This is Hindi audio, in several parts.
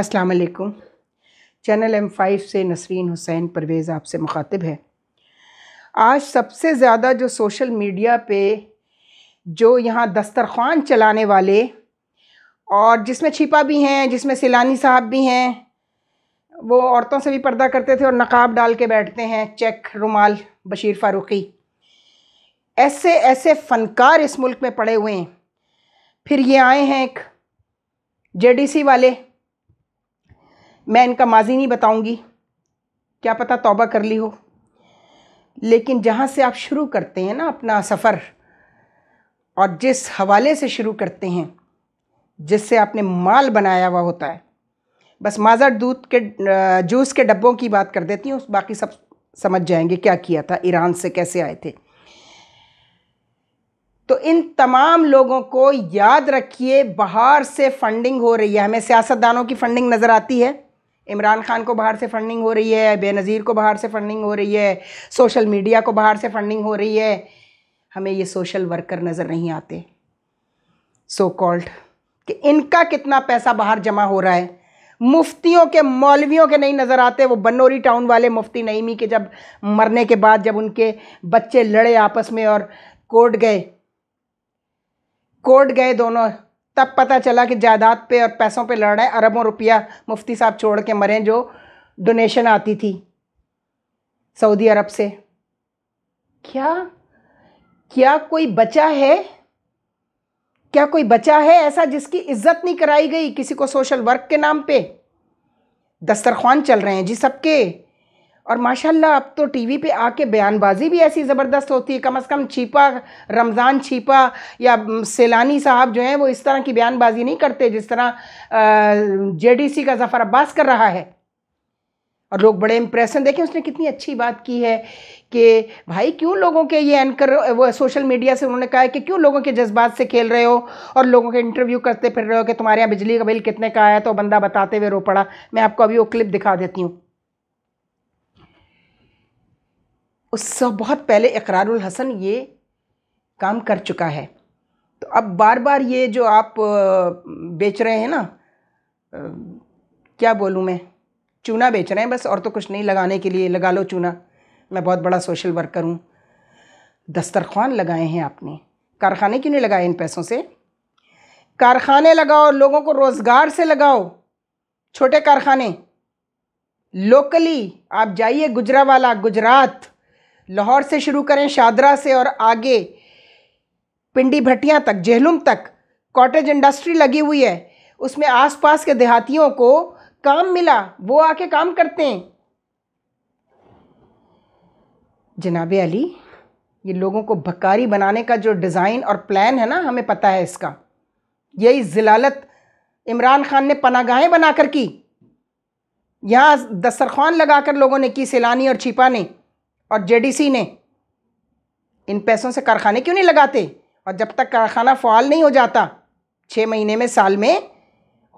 अस्सलाम वालेकुम चैनल एम फाइव से नसरीन हुसैन परवेज़ आपसे मुखातिब है आज सबसे ज़्यादा जो सोशल मीडिया पे जो यहाँ दस्तरखान चलाने वाले और जिसमें छिपा भी हैं जिसमें सिलानी साहब भी हैं वो औरतों से भी पर्दा करते थे और नकाब डाल के बैठते हैं चेक रुमाल बशीर फ़ारूकी ऐसे ऐसे फ़नकार इस मुल्क में पड़े हुए हैं फिर ये आए हैं एक जेडीसी वाले मैं इनका माजी नहीं बताऊंगी क्या पता तौबा कर ली हो लेकिन जहाँ से आप शुरू करते हैं ना अपना सफ़र और जिस हवाले से शुरू करते हैं जिससे आपने माल बनाया हुआ होता है बस माजर दूध के जूस के डब्बों की बात कर देती हूँ उस बाकी सब समझ जाएंगे क्या किया था ईरान से कैसे आए थे तो इन तमाम लोगों को याद रखिए बाहर से फंडिंग हो रही है हमें सियासतदानों की फंडिंग नज़र आती है इमरान खान को बाहर से फंडिंग हो रही है बेनज़ीर को बाहर से फंडिंग हो रही है सोशल मीडिया को बाहर से फंडिंग हो रही है हमें ये सोशल वर्कर नज़र नहीं आते सो so कॉल्ड कि इनका कितना पैसा बाहर जमा हो रहा है मुफ्तियों के मौलवियों के नहीं नज़र आते वो बनोरी टाउन वाले मुफ्ती नईमी के जब मरने के बाद जब उनके बच्चे लड़े आपस में और कोर्ट गए कोर्ट गए दोनों तब पता चला कि जायदाद पे और पैसों पे लड़ रहे हैं अरबों रुपया मुफ्ती साहब छोड़ के मरे जो डोनेशन आती थी सऊदी अरब से क्या क्या कोई बचा है क्या कोई बचा है ऐसा जिसकी इज्जत नहीं कराई गई किसी को सोशल वर्क के नाम पे दस्तरखान चल रहे हैं जी सबके और माशाल्लाह अब तो टीवी पे आके बयानबाजी भी ऐसी ज़बरदस्त होती है कम अज़ कम छीपा रमज़ान छीपा या सैलानी साहब जो हैं वो इस तरह की बयानबाजी नहीं करते जिस तरह जेडीसी का जफ़र अब्बास कर रहा है और लोग बड़े इम्प्रेशन देखें उसने कितनी अच्छी बात की है कि भाई क्यों लोगों के ये एंकर वो सोशल मीडिया से उन्होंने कहा है कि क्यों लोगों के जज्बात से खेल रहे हो और लोगों के इंटरव्यू करते फिर रहे हो कि तुम्हारे यहाँ बिजली का बिल कितने का आया तो बंदा बताते हुए रो पड़ा मैं आपको अभी वो क्लिप दिखा देती हूँ उससे बहुत पहले इकरारुल हसन ये काम कर चुका है तो अब बार बार ये जो आप बेच रहे हैं ना क्या बोलूँ मैं चूना बेच रहे हैं बस और तो कुछ नहीं लगाने के लिए लगा लो चूना मैं बहुत बड़ा सोशल वर्कर हूँ दस्तरखान लगाए हैं आपने कारखाने क्यों नहीं लगाए इन पैसों से कारखाने लगाओ लोगों को रोज़गार से लगाओ छोटे कारखाने लोकली आप जाइए गुजरावाला गुजरात लाहौर से शुरू करें शादरा से और आगे पिंडी भट्टिया तक जहलुम तक कॉटेज इंडस्ट्री लगी हुई है उसमें आसपास के देहातियों को काम मिला वो आके काम करते हैं जनाब अली ये लोगों को भकारी बनाने का जो डिज़ाइन और प्लान है ना हमें पता है इसका यही जिलालत इमरान खान ने पनागाहें बनाकर की यहाँ दस्तरखान लगाकर लोगों ने की सैलानी और छिपा ने और जेडीसी ने इन पैसों से कारखाने क्यों नहीं लगाते और जब तक कारखाना फ़ाल नहीं हो जाता छः महीने में साल में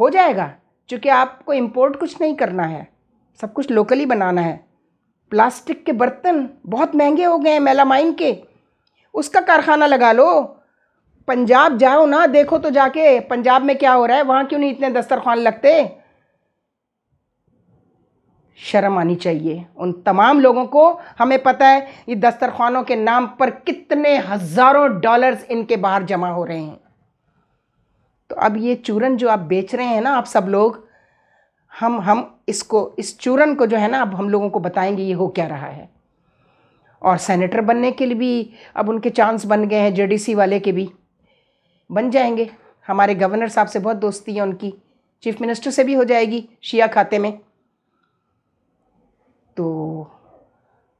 हो जाएगा क्योंकि आपको इम्पोर्ट कुछ नहीं करना है सब कुछ लोकली बनाना है प्लास्टिक के बर्तन बहुत महंगे हो गए हैं मेलामाइन के उसका कारखाना लगा लो पंजाब जाओ ना देखो तो जाके पंजाब में क्या हो रहा है वहाँ क्यों नहीं इतने दस्तरखान लगते शर्म आनी चाहिए उन तमाम लोगों को हमें पता है ये दस्तरखानों के नाम पर कितने हज़ारों डॉलर्स इनके बाहर जमा हो रहे हैं तो अब ये चूरन जो आप बेच रहे हैं ना आप सब लोग हम हम इसको इस चूरन को जो है ना अब हम लोगों को बताएंगे ये हो क्या रहा है और सेनेटर बनने के लिए भी अब उनके चांस बन गए हैं जेडीसी वाले के भी बन जाएंगे हमारे गवर्नर साहब से बहुत दोस्ती है उनकी चीफ मिनिस्टर से भी हो जाएगी शिया खाते में तो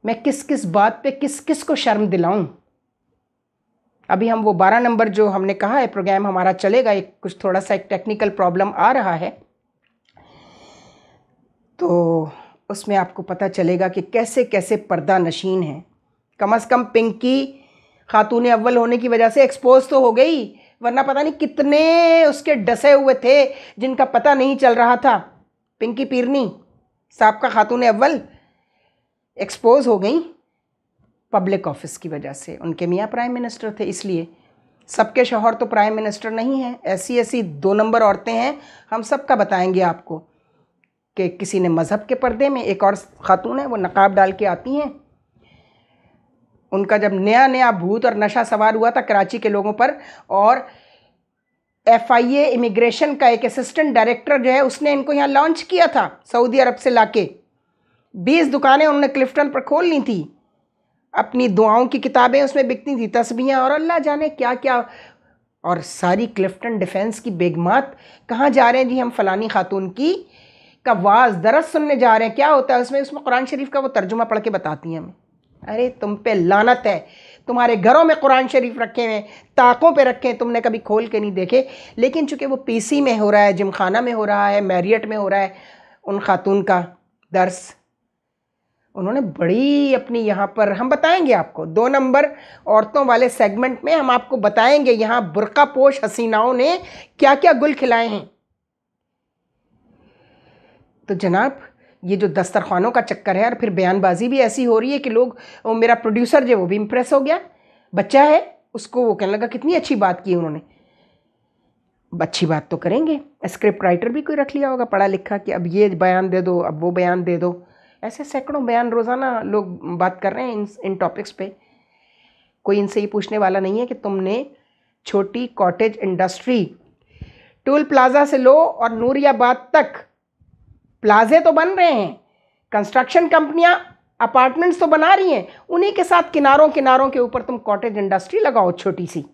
मैं किस किस बात पे किस किस को शर्म दिलाऊं अभी हम वो बारह नंबर जो हमने कहा है प्रोग्राम हमारा चलेगा एक कुछ थोड़ा सा एक टेक्निकल प्रॉब्लम आ रहा है तो उसमें आपको पता चलेगा कि कैसे कैसे पर्दा नशीन है कम अज़ कम पिंकी खातून अव्वल होने की वजह से एक्सपोज तो हो गई वरना पता नहीं कितने उसके डसे हुए थे जिनका पता नहीं चल रहा था पिंकी पीरनी साहब का खातून अव्वल एक्सपोज हो गई पब्लिक ऑफिस की वजह से उनके मियाँ प्राइम मिनिस्टर थे इसलिए सबके शोहर तो प्राइम मिनिस्टर नहीं हैं ऐसी ऐसी दो नंबर औरतें हैं हम सब का बताएंगे आपको कि किसी ने मज़हब के पर्दे में एक और ख़ातून है वो नकाब डाल के आती हैं उनका जब नया नया भूत और नशा सवार हुआ था कराची के लोगों पर और एफ आई ए इमिग्रेशन का एक असिस्टेंट डायरेक्टर जो है उसने इनको यहाँ लॉन्च किया था सऊदी अरब से लाके बीस दुकानें उन्होंने क्लिफ्टन पर खोल ली थी अपनी दुआओं की किताबें उसमें बिकती थी तस्बियाँ और अल्लाह जाने क्या क्या और सारी क्लिफ्टन डिफेंस की बेगमात कहाँ जा रहे हैं जी हम फ़लानी खातून की का वाज दरस सुनने जा रहे हैं क्या होता है उसमें उसमें कुरान शरीफ का वो तर्जुमा पढ़ के बताती हैं हमें अरे तुम पे लानत है तुम्हारे घरों में कुरान शरीफ रखे हुए ताकों पे रखे हैं तुमने कभी खोल के नहीं देखे लेकिन चूंकि वो पीसी में हो रहा है जिमखाना में हो रहा है मैरियट में हो रहा है उन खातून का दर्स उन्होंने बड़ी अपनी यहाँ पर हम बताएंगे आपको दो नंबर औरतों वाले सेगमेंट में हम आपको बताएंगे यहाँ बुरका पोश हसीनाओं ने क्या क्या गुल खिलाए हैं तो जनाब ये जो दस्तरखानों का चक्कर है और फिर बयानबाजी भी ऐसी हो रही है कि लोग मेरा प्रोड्यूसर जो वो भी इम्प्रेस हो गया बच्चा है उसको वो कहने लगा कितनी अच्छी बात की उन्होंने अच्छी बात तो करेंगे स्क्रिप्ट राइटर भी कोई रख लिया होगा पढ़ा लिखा कि अब ये बयान दे दो अब वो बयान दे दो ऐसे सैकड़ों बयान रोज़ाना लोग बात कर रहे हैं इन इन टॉपिक्स पे कोई इनसे ये पूछने वाला नहीं है कि तुमने छोटी कॉटेज इंडस्ट्री टोल प्लाजा से लो और नूरियाबाद तक प्लाजे तो बन रहे हैं कंस्ट्रक्शन कंपनियां अपार्टमेंट्स तो बना रही हैं उन्हीं के साथ किनारों किनारों के ऊपर तुम कॉटेज इंडस्ट्री लगाओ छोटी सी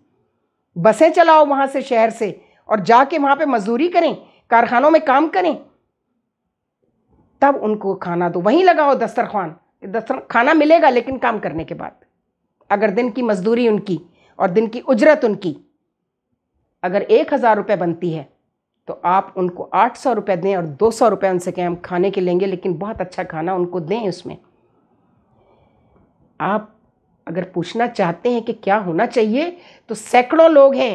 बसें चलाओ वहाँ से शहर से और जाके वहाँ पे मजदूरी करें कारखानों में काम करें तब उनको खाना दो वहीं लगाओ दस्तरखान दस्तर खाना मिलेगा लेकिन काम करने के बाद अगर दिन की मजदूरी उनकी और दिन की उजरत उनकी अगर एक हज़ार रुपये बनती है तो आप उनको आठ सौ रुपये दें और दो सौ रुपये उनसे कहें हम खाने के लेंगे लेकिन बहुत अच्छा खाना उनको दें उसमें आप अगर पूछना चाहते हैं कि क्या होना चाहिए तो सैकड़ों लोग हैं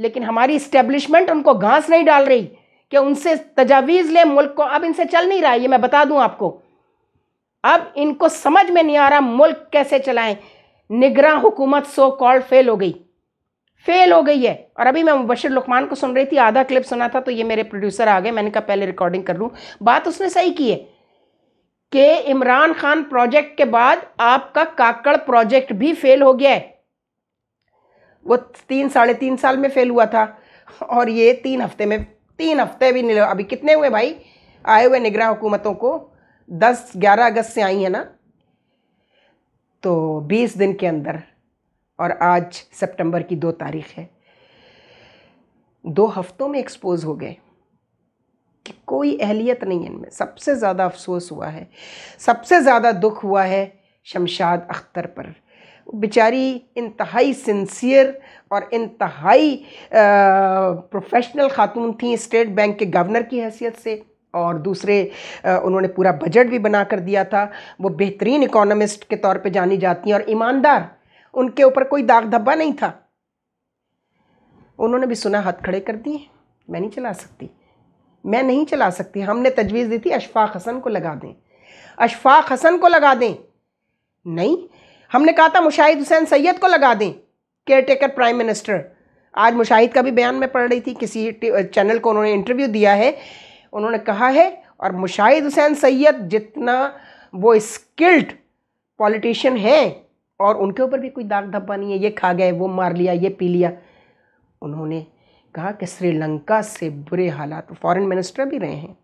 लेकिन हमारी इस्टेब्लिशमेंट उनको घास नहीं डाल रही कि उनसे तजावीज़ ले मुल्क को अब इनसे चल नहीं रहा ये मैं बता दूं आपको अब इनको समझ में नहीं आ रहा मुल्क कैसे चलाएं निगरान हुकूमत सो कॉल फेल हो गई फेल हो गई है और अभी मैं मुबशर लुकमान को सुन रही थी आधा क्लिप सुना था तो ये मेरे प्रोड्यूसर आ गए मैंने कहा पहले रिकॉर्डिंग कर लूँ बात उसने सही की है कि इमरान खान प्रोजेक्ट के बाद आपका काकड़ प्रोजेक्ट भी फेल हो गया है वो तीन साढ़े तीन साल में फेल हुआ था और ये तीन हफ्ते में तीन हफ्ते भी नहीं अभी कितने हुए भाई आए हुए निगरा हुकूमतों को दस ग्यारह अगस्त से आई है ना तो बीस दिन के अंदर और आज सितंबर की दो तारीख है दो हफ्तों में एक्सपोज हो गए कि कोई अहलियत नहीं है इनमें सबसे ज़्यादा अफसोस हुआ है सबसे ज़्यादा दुख हुआ है शमशाद अख्तर पर बेचारी इंतहाई सिंसियर और इंतहाई प्रोफेशनल खातून थी स्टेट बैंक के गवर्नर की हैसियत से और दूसरे उन्होंने पूरा बजट भी बना कर दिया था वो बेहतरीन इकोनॉमिस्ट के तौर पे जानी जाती हैं और ईमानदार उनके ऊपर कोई दाग धब्बा नहीं था उन्होंने भी सुना हाथ खड़े कर दिए मैं नहीं चला सकती मैं नहीं चला सकती हमने तजवीज़ दी थी अशफाक हसन को लगा दें अशफाक हसन को लगा दें नहीं हमने कहा था मुशाहिद हुसैन सैयद को लगा दें केयरटेकर प्राइम मिनिस्टर आज मुशाहिद का भी बयान में पढ़ रही थी किसी चैनल को उन्होंने इंटरव्यू दिया है उन्होंने कहा है और मुशाहिद हुसैन सैयद जितना वो स्किल्ड पॉलिटिशियन है और उनके ऊपर भी कोई दाग धब्बा नहीं है ये खा गए वो मार लिया ये पी लिया उन्होंने कहा कि श्रीलंका से बुरे हालात फॉरेन मिनिस्टर भी रहे हैं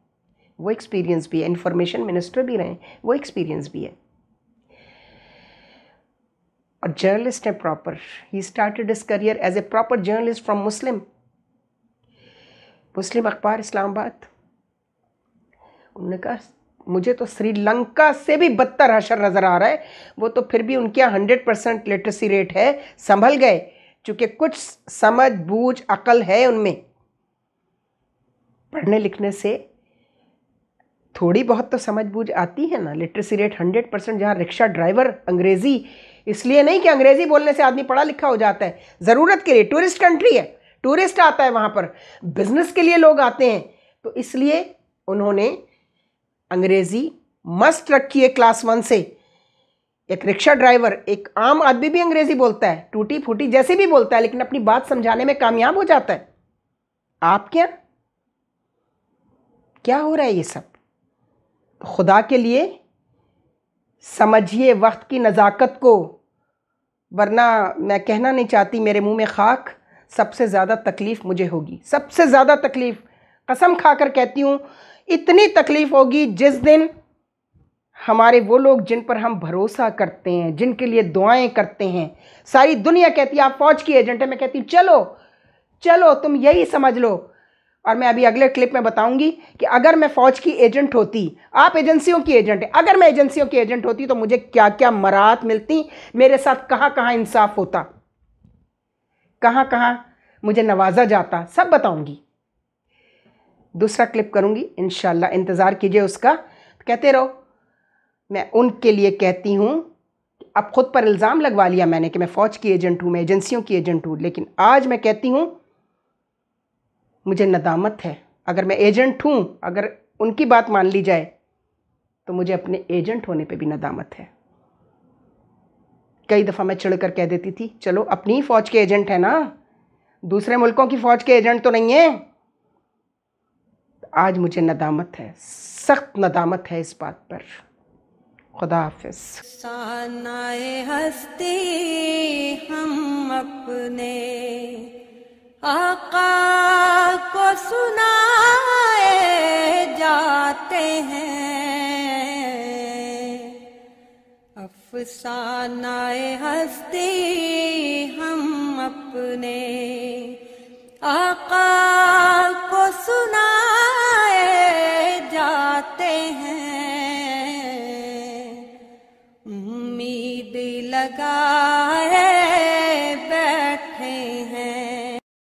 वो एक्सपीरियंस भी है इन्फॉर्मेशन मिनिस्टर भी रहे हैं वो एक्सपीरियंस भी है और जर्नलिस्ट है प्रॉपर ही started his career as a proper journalist from Muslim Muslim अखबार इस्लामाबाद उन्होंने कहा मुझे तो श्रीलंका से भी बदतर हशर नज़र आ रहा है वो तो फिर भी उनके यहाँ हंड्रेड परसेंट लिटरेसी रेट है संभल गए चूंकि कुछ समझ बूझ अकल है उनमें पढ़ने लिखने से थोड़ी बहुत तो समझ बूझ आती है ना लिटरेसी रेट हंड्रेड परसेंट जहाँ रिक्शा ड्राइवर अंग्रेज़ी इसलिए नहीं कि अंग्रेज़ी बोलने से आदमी पढ़ा लिखा हो जाता है ज़रूरत के लिए टूरिस्ट कंट्री है टूरिस्ट आता है वहाँ पर बिजनेस के लिए लोग आते हैं तो इसलिए उन्होंने अंग्रेज़ी मस्ट रखी है क्लास वन से एक रिक्शा ड्राइवर एक आम आदमी भी अंग्रेज़ी बोलता है टूटी फूटी जैसे भी बोलता है लेकिन अपनी बात समझाने में कामयाब हो जाता है आप क्या क्या हो रहा है ये सब खुदा के लिए समझिए वक्त की नज़ाकत को वरना मैं कहना नहीं चाहती मेरे मुंह में खाक सबसे ज़्यादा तकलीफ़ मुझे होगी सबसे ज़्यादा तकलीफ़ कसम खाकर कहती हूँ इतनी तकलीफ़ होगी जिस दिन हमारे वो लोग जिन पर हम भरोसा करते हैं जिनके लिए दुआएं करते हैं सारी दुनिया कहती है आप फौज की एजेंट है मैं कहती हूँ चलो चलो तुम यही समझ लो और मैं अभी अगले क्लिप में बताऊंगी कि अगर मैं फ़ौज की एजेंट होती आप एजेंसियों की एजेंट है अगर मैं एजेंसियों की एजेंट होती तो मुझे क्या क्या मराहत मिलती मेरे साथ कहाँ कहाँ इंसाफ होता कहाँ कहाँ मुझे नवाजा जाता सब बताऊंगी दूसरा क्लिप करूंगी इन इंतज़ार कीजिए उसका तो कहते रहो मैं उनके लिए कहती हूँ अब ख़ुद पर इल्ज़ाम लगवा लिया मैंने कि मैं फ़ौज की एजेंट हूँ मैं एजेंसियों की एजेंट हूँ लेकिन आज मैं कहती हूँ मुझे नदामत है अगर मैं एजेंट हूँ अगर उनकी बात मान ली जाए तो मुझे अपने एजेंट होने पे भी नदामत है कई दफ़ा मैं चिड़ कर कह देती थी चलो अपनी ही फ़ौज के एजेंट है ना दूसरे मुल्कों की फ़ौज के एजेंट तो नहीं है आज मुझे नदामत है सख्त नदामत है इस बात पर खुदा हाफिज हस्ती हम अपने आका को सुनाए जाते हैं अफसानाए हस्ती हम अपने आका को सुनाए जाते हैं उम्मीद लगा